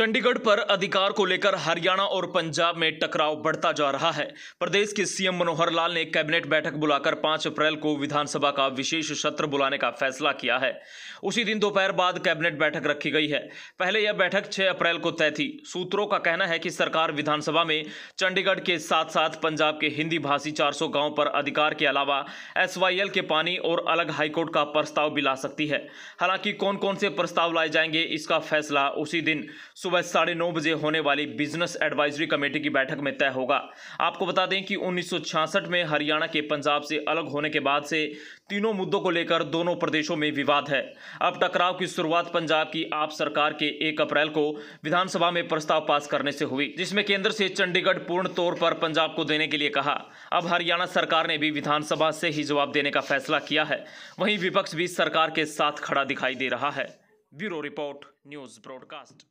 चंडीगढ़ पर अधिकार को लेकर हरियाणा और पंजाब में टकराव बढ़ता जा रहा है प्रदेश के सीएम मनोहर लाल ने कैबिनेट बैठक बुलाकर 5 अप्रैल को विधानसभा का विशेष सत्र बुलाने का फैसला किया है उसी दिन दोपहर बाद कैबिनेट बैठक रखी गई है पहले यह बैठक 6 अप्रैल को तय थी सूत्रों का कहना है कि सरकार विधानसभा में चंडीगढ़ के साथ साथ पंजाब के हिंदी भाषी चार गाँव पर अधिकार के अलावा एस के पानी और अलग हाईकोर्ट का प्रस्ताव भी ला सकती है हालांकि कौन कौन से प्रस्ताव लाए जाएंगे इसका फैसला उसी दिन सुबह साढ़े नौ बजे होने वाली बिजनेस एडवाइजरी कमेटी की बैठक में तय होगा आपको बता दें कि 1966 में हरियाणा के पंजाब से अलग होने के बाद से तीनों मुद्दों को लेकर दोनों प्रदेशों में विवाद है अब टकराव की शुरुआत पंजाब की आप सरकार के एक अप्रैल को विधानसभा में प्रस्ताव पास करने से हुई जिसमें केंद्र से चंडीगढ़ पूर्ण तौर पर पंजाब को देने के लिए कहा अब हरियाणा सरकार ने भी विधानसभा से ही जवाब देने का फैसला किया है वहीं विपक्ष भी सरकार के साथ खड़ा दिखाई दे रहा है ब्यूरो रिपोर्ट न्यूज ब्रॉडकास्ट